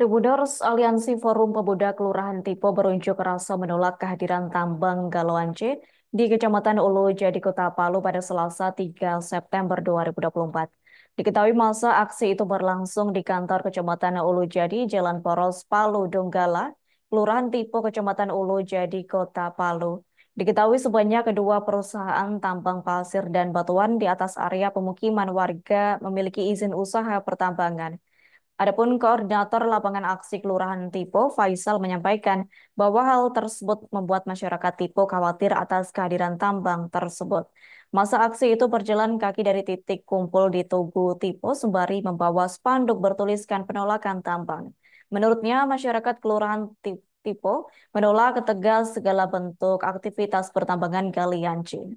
Tribuners Aliansi Forum Pemuda Kelurahan Tipo berunjuk rasa menolak kehadiran tambang Galoan C di Kecamatan Ulu Jadi Kota Palu pada Selasa 3 September 2024. Diketahui masa aksi itu berlangsung di kantor Kecamatan Ulu Jadi, Jalan Poros Palu Donggala, Kelurahan Tipo Kecamatan Ulu Jadi Kota Palu. Diketahui sebanyak kedua perusahaan tambang pasir dan batuan di atas area pemukiman warga memiliki izin usaha pertambangan. Adapun koordinator lapangan aksi Kelurahan Tipo, Faisal menyampaikan bahwa hal tersebut membuat masyarakat Tipo khawatir atas kehadiran tambang tersebut. Masa aksi itu berjalan kaki dari titik kumpul di Tugu Tipo sembari membawa spanduk bertuliskan penolakan tambang. Menurutnya, masyarakat Kelurahan Tipo menolak ketegas segala bentuk aktivitas pertambangan galian C.